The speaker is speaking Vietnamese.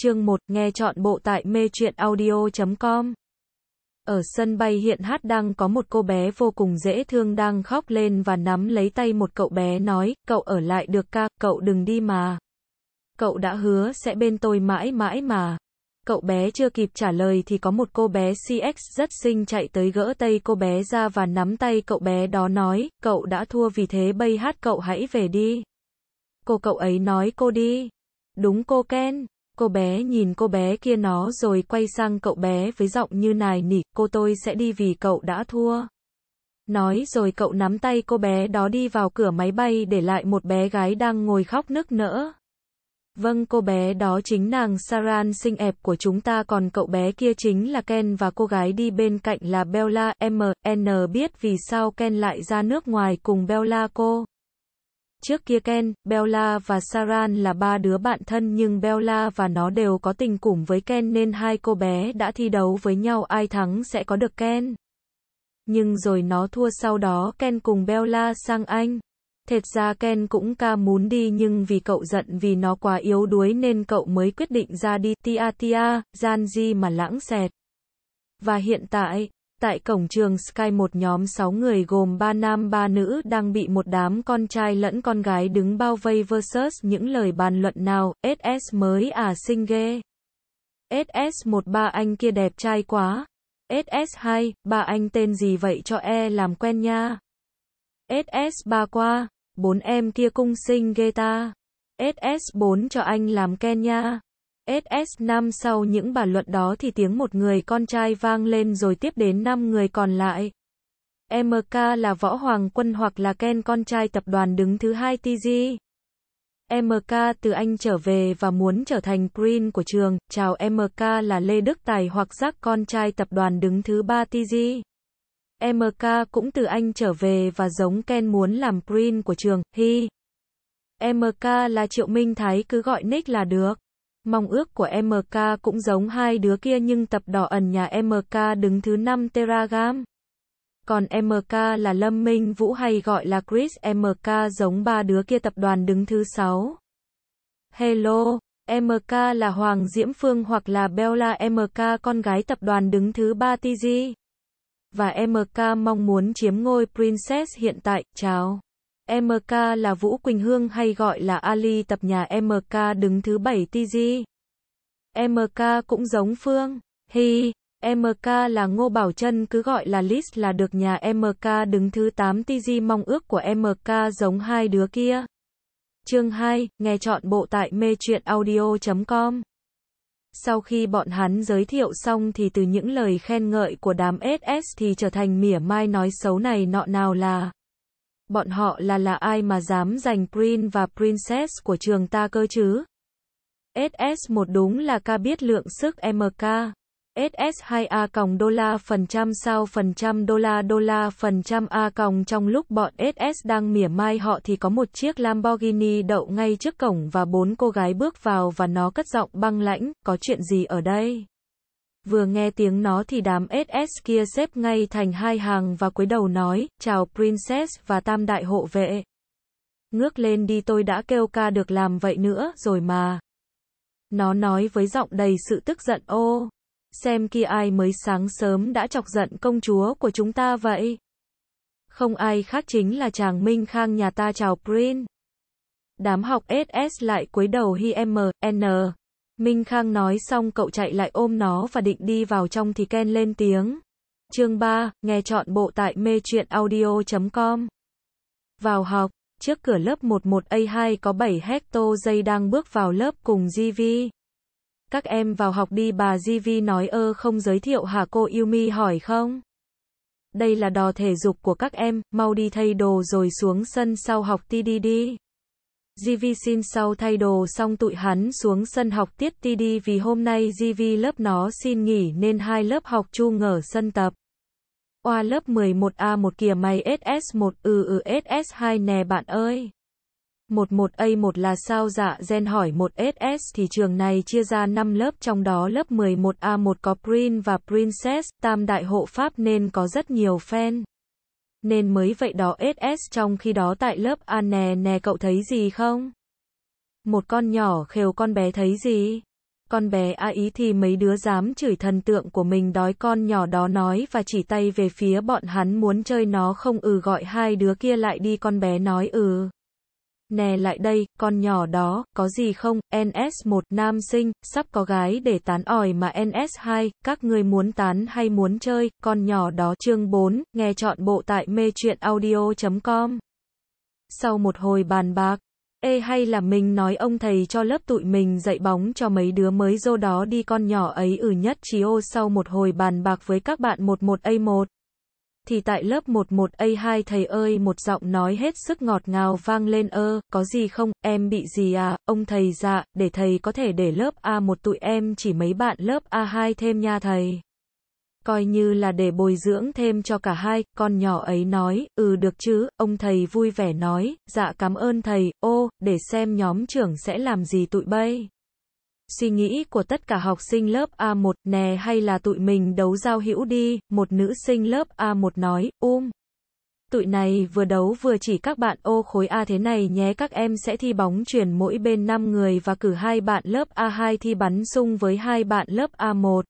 chương 1, nghe chọn bộ tại mê truyện audio.com. Ở sân bay hiện hát đang có một cô bé vô cùng dễ thương đang khóc lên và nắm lấy tay một cậu bé nói, cậu ở lại được ca, cậu đừng đi mà. Cậu đã hứa sẽ bên tôi mãi mãi mà. Cậu bé chưa kịp trả lời thì có một cô bé CX rất xinh chạy tới gỡ tay cô bé ra và nắm tay cậu bé đó nói, cậu đã thua vì thế bây hát cậu hãy về đi. Cô cậu ấy nói cô đi. Đúng cô Ken. Cô bé nhìn cô bé kia nó rồi quay sang cậu bé với giọng như nài nỉ, cô tôi sẽ đi vì cậu đã thua. Nói rồi cậu nắm tay cô bé đó đi vào cửa máy bay để lại một bé gái đang ngồi khóc nức nở. Vâng cô bé đó chính nàng Saran xinh ẹp của chúng ta còn cậu bé kia chính là Ken và cô gái đi bên cạnh là Bella M. N biết vì sao Ken lại ra nước ngoài cùng Bella cô. Trước kia Ken, Bella và Saran là ba đứa bạn thân nhưng Bella và nó đều có tình cùng với Ken nên hai cô bé đã thi đấu với nhau ai thắng sẽ có được Ken. Nhưng rồi nó thua sau đó Ken cùng Bella sang Anh. Thật ra Ken cũng ca muốn đi nhưng vì cậu giận vì nó quá yếu đuối nên cậu mới quyết định ra đi tia tia, gian di mà lãng xẹt. Và hiện tại, Tại cổng trường Sky một nhóm 6 người gồm 3 nam 3 nữ đang bị một đám con trai lẫn con gái đứng bao vây versus những lời bàn luận nào, SS mới à xinh ghê. ss ba anh kia đẹp trai quá. SS2, ba anh tên gì vậy cho e làm quen nha. SS3 qua, bốn em kia cung sinh ghê ta. SS4 cho anh làm ken nha. SS5 sau những bàn luận đó thì tiếng một người con trai vang lên rồi tiếp đến 5 người còn lại. MK là Võ Hoàng Quân hoặc là Ken con trai tập đoàn đứng thứ hai TG. MK từ Anh trở về và muốn trở thành Green của trường, chào MK là Lê Đức Tài hoặc Giác con trai tập đoàn đứng thứ ba TG. MK cũng từ Anh trở về và giống Ken muốn làm Green của trường, Hi. MK là Triệu Minh Thái cứ gọi nick là được. Mong ước của MK cũng giống hai đứa kia nhưng tập đỏ ẩn nhà MK đứng thứ 5 Teragam. Còn MK là Lâm Minh Vũ hay gọi là Chris MK giống ba đứa kia tập đoàn đứng thứ 6. Hello, MK là Hoàng Diễm Phương hoặc là Bella MK con gái tập đoàn đứng thứ 3 TG. Và MK mong muốn chiếm ngôi Princess hiện tại, chào. MK là Vũ Quỳnh Hương hay gọi là Ali tập nhà MK đứng thứ 7 TG. MK cũng giống Phương, Hi, MK là Ngô Bảo Trân cứ gọi là Liz là được nhà MK đứng thứ 8 TG mong ước của MK giống hai đứa kia. Chương 2, nghe chọn bộ tại mê truyện audio.com Sau khi bọn hắn giới thiệu xong thì từ những lời khen ngợi của đám SS thì trở thành mỉa mai nói xấu này nọ nào là Bọn họ là là ai mà dám giành Prince và Princess của trường ta cơ chứ? SS1 đúng là ca biết lượng sức MK. SS2A còng đô la phần trăm sao phần trăm đô la đô la phần trăm A còng trong lúc bọn SS đang mỉa mai họ thì có một chiếc Lamborghini đậu ngay trước cổng và bốn cô gái bước vào và nó cất giọng băng lãnh, có chuyện gì ở đây? vừa nghe tiếng nó thì đám SS kia xếp ngay thành hai hàng và cúi đầu nói, chào Princess và tam đại hộ vệ. Ngước lên đi tôi đã kêu ca được làm vậy nữa rồi mà. Nó nói với giọng đầy sự tức giận ô. Xem kia ai mới sáng sớm đã chọc giận công chúa của chúng ta vậy. Không ai khác chính là chàng Minh Khang nhà ta chào Prince. Đám học SS lại cúi đầu hi M, N. Minh Khang nói xong cậu chạy lại ôm nó và định đi vào trong thì Ken lên tiếng. Chương 3, nghe chọn bộ tại mê chuyện audio.com. Vào học, trước cửa lớp 11A2 có 7 hecto dây đang bước vào lớp cùng GV. Các em vào học đi bà GV nói ơ không giới thiệu hả cô Yumi hỏi không? Đây là đò thể dục của các em, mau đi thay đồ rồi xuống sân sau học ti đi đi xin sau thay đồ xong tụi hắn xuống sân học tiết ti đi vì hôm nay Jivi lớp nó xin nghỉ nên hai lớp học chung ở sân tập. Oa lớp 11A1 kìa mày SS1 ừ ừ SS2 nè bạn ơi. 11A1 là sao dạ gen hỏi 1SS thì trường này chia ra 5 lớp trong đó lớp 11A1 có Prince và Princess, tam đại hộ pháp nên có rất nhiều fan. Nên mới vậy đó SS trong khi đó tại lớp an à, nè nè cậu thấy gì không? Một con nhỏ khều con bé thấy gì? Con bé A à, ý thì mấy đứa dám chửi thần tượng của mình đói con nhỏ đó nói và chỉ tay về phía bọn hắn muốn chơi nó không ừ gọi hai đứa kia lại đi con bé nói ừ. Nè lại đây, con nhỏ đó, có gì không, NS1, nam sinh, sắp có gái để tán ỏi mà NS2, các người muốn tán hay muốn chơi, con nhỏ đó chương 4, nghe chọn bộ tại mê chuyện audio.com. Sau một hồi bàn bạc, Ê hay là mình nói ông thầy cho lớp tụi mình dạy bóng cho mấy đứa mới dô đó đi con nhỏ ấy ử ừ nhất trí ô sau một hồi bàn bạc với các bạn 11A1 thì tại lớp 11A2 thầy ơi một giọng nói hết sức ngọt ngào vang lên ơ, có gì không, em bị gì à, ông thầy dạ, để thầy có thể để lớp A1 tụi em chỉ mấy bạn lớp A2 thêm nha thầy. Coi như là để bồi dưỡng thêm cho cả hai, con nhỏ ấy nói, ừ được chứ, ông thầy vui vẻ nói, dạ cảm ơn thầy, ô, để xem nhóm trưởng sẽ làm gì tụi bay. Suy nghĩ của tất cả học sinh lớp A1 nè hay là tụi mình đấu giao hữu đi, một nữ sinh lớp A1 nói, um. Tụi này vừa đấu vừa chỉ các bạn ô khối A thế này nhé các em sẽ thi bóng chuyển mỗi bên 5 người và cử hai bạn lớp A2 thi bắn sung với hai bạn lớp A1.